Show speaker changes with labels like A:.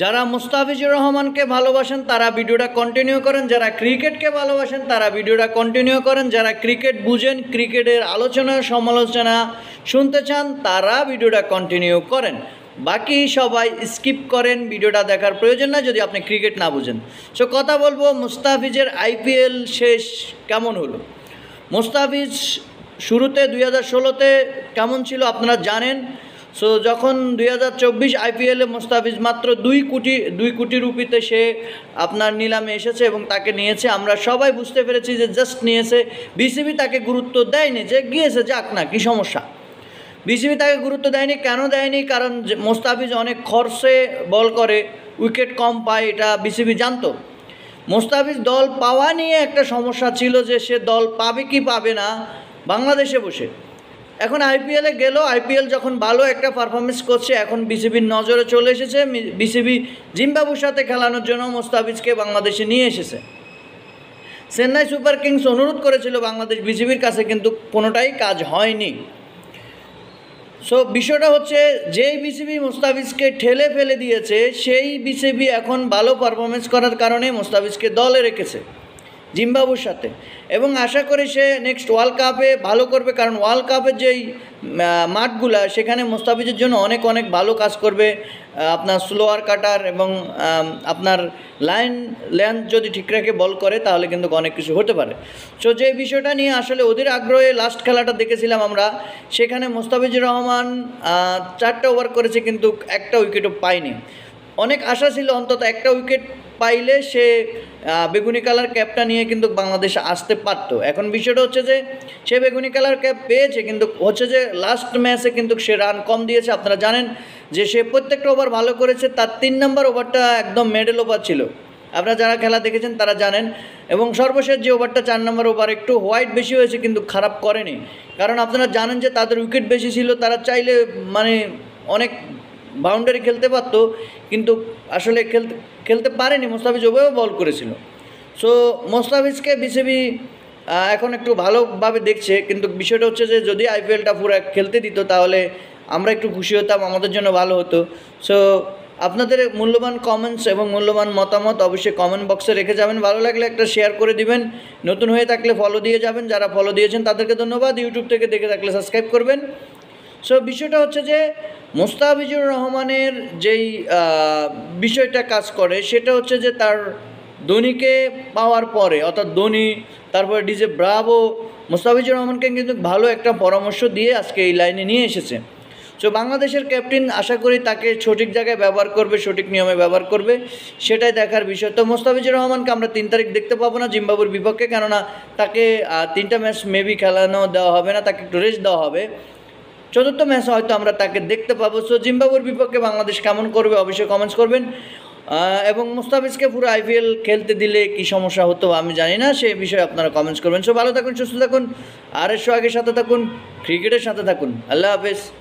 A: যারা মুস্তাফিজুর রহমানকে ভালোবাসেন তারা ভিডিওটা কন্টিনিউ করেন যারা ক্রিকেটকে ভালোবাসেন তারা ভিডিওটা কন্টিনিউ করেন যারা ক্রিকেট বুঝেন ক্রিকেটের আলোচনা সমালোচনা শুনতে চান তারা ভিডিওটা কন্টিনিউ করেন বাকি সবাই স্কিপ করেন ভিডিওটা দেখার প্রয়োজন না যদি আপনি ক্রিকেট না বুঝেন সো কথা বলবো মুস্তাফিজের আইপিএল শেষ কেমন হলো মুস্তাফিজ শুরুতে দুই হাজার ষোলোতে কেমন ছিল আপনারা জানেন সো যখন দুই হাজার চব্বিশ আইপিএলে মোস্তাফিজ মাত্র দুই কোটি দুই কোটি রুপিতে সে আপনার নিলামে এসেছে এবং তাকে নিয়েছে আমরা সবাই বুঝতে পেরেছি যে জাস্ট নিয়েছে বিসিবি তাকে গুরুত্ব দেয়নি যে গিয়েছে যাক না কি সমস্যা বিসিবি তাকে গুরুত্ব দেয়নি কেন দেয়নি কারণ মোস্তাফিজ অনেক খরচে বল করে উইকেট কম পায় এটা বিসিবি জানতো মোস্তাফিজ দল পাওয়া নিয়ে একটা সমস্যা ছিল যে সে দল পাবে কি পাবে না বাংলাদেশে বসে এখন আইপিএলে গেল আইপিএল যখন ভালো একটা পারফরমেন্স করছে এখন বিসিবির নজরে চলে এসেছে বিসিবি জিম্বাবুর সাথে খেলানোর জন্য মোস্তাফিজকে বাংলাদেশে নিয়ে এসেছে চেন্নাই সুপার কিংস অনুরোধ করেছিল বাংলাদেশ বিসিবির কাছে কিন্তু কোনোটাই কাজ হয়নি সো বিষয়টা হচ্ছে যেই বিসিবি মোস্তাফিজকে ঠেলে ফেলে দিয়েছে সেই বিসিবি এখন ভালো পারফরমেন্স করার কারণে মোস্তাফিজকে দলে রেখেছে জিম্বাবুর সাথে এবং আশা করি সে নেক্সট ওয়ার্ল্ড কাপে ভালো করবে কারণ ওয়ার্ল্ড কাপের যেই মাঠগুলা সেখানে মোস্তাফিজের জন্য অনেক অনেক ভালো কাজ করবে আপনার স্লোয়ার কাটার এবং আপনার লাইন লেন্থ যদি ঠিক রেখে বল করে তাহলে কিন্তু অনেক কিছু হতে পারে সো যে বিষয়টা নিয়ে আসলে ওদের আগ্রহে লাস্ট খেলাটা দেখেছিলাম আমরা সেখানে মোস্তাফিজুর রহমান চারটা ওভার করেছে কিন্তু একটা উইকেটও পায়নি অনেক আশা ছিল অন্তত একটা উইকেট পাইলে সে বেগুনি কালার ক্যাপটা নিয়ে কিন্তু বাংলাদেশে আসতে পারতো এখন বিষয়টা হচ্ছে যে সে বেগুনি কালার ক্যাপ পেয়েছে কিন্তু হচ্ছে যে লাস্ট ম্যাচে কিন্তু সে রান কম দিয়েছে আপনারা জানেন যে সে প্রত্যেকটা ওভার ভালো করেছে তার তিন নম্বর ওভারটা একদম মেডেল ওভার ছিল আপনারা যারা খেলা দেখেছেন তারা জানেন এবং সর্বশেষ যে ওভারটা চার নম্বর ওভার একটু হোয়াইট বেশি হয়েছে কিন্তু খারাপ করেনি কারণ আপনারা জানেন যে তাদের উইকেট বেশি ছিল তারা চাইলে মানে অনেক বাউন্ডারি খেলতে পারত কিন্তু আসলে খেলতে খেলতে পারেনি মোস্তাফিজ ওভাবে বল করেছিল সো মোস্তাফিজকে বিসিবি এখন একটু ভালোভাবে দেখছে কিন্তু বিষয়টা হচ্ছে যে যদি আইপিএলটা পুরো খেলতে দিত তাহলে আমরা একটু খুশি হতাম আমাদের জন্য ভালো হতো সো আপনাদের মূল্যবান কমেন্টস এবং মূল্যবান মতামত অবশ্যই কমেন্ট বক্সে রেখে যাবেন ভালো লাগলে একটা শেয়ার করে দিবেন নতুন হয়ে থাকলে ফলো দিয়ে যাবেন যারা ফলো দিয়েছেন তাদেরকে ধন্যবাদ ইউটিউব থেকে দেখে থাকলে সাবস্ক্রাইব করবেন সো বিষয়টা হচ্ছে যে মোস্তাফিজুর রহমানের যেই বিষয়টা কাজ করে সেটা হচ্ছে যে তার ধোনিকে পাওয়ার পরে অর্থাৎ ধোনি তারপরে ডিজে ব্রাভো মোস্তাফিজুর রহমানকে কিন্তু ভালো একটা পরামর্শ দিয়ে আজকে এই লাইনে নিয়ে এসেছে তো বাংলাদেশের ক্যাপ্টেন আশা করি তাকে সঠিক জায়গায় ব্যবহার করবে সঠিক নিয়মে ব্যবহার করবে সেটাই দেখার বিষয় তো মোস্তাফিজুর রহমানকে আমরা তিন তারিখ দেখতে পাবো না জিম্বাবুর বিপক্ষে কেননা তাকে তিনটা ম্যাচ মেবি খেলানো দেওয়া হবে না তাকে একটু রেস্ট দেওয়া হবে চতুর্থ ম্যাচে হয়তো আমরা তাকে দেখতে পাবো সো জিম্বাবুর বিপক্ষে বাংলাদেশ কেমন করবে অবশ্যই কমেন্টস করবেন এবং মুস্তাফিজকে পুরো আইপিএল খেলতে দিলে কি সমস্যা হতো আমি জানি না সে বিষয়ে আপনারা কমেন্টস করবেন সো ভালো থাকুন সুস্থ থাকুন আর এর সোহাগের সাথে থাকুন ক্রিকেটের সাথে থাকুন আল্লাহ হাফেজ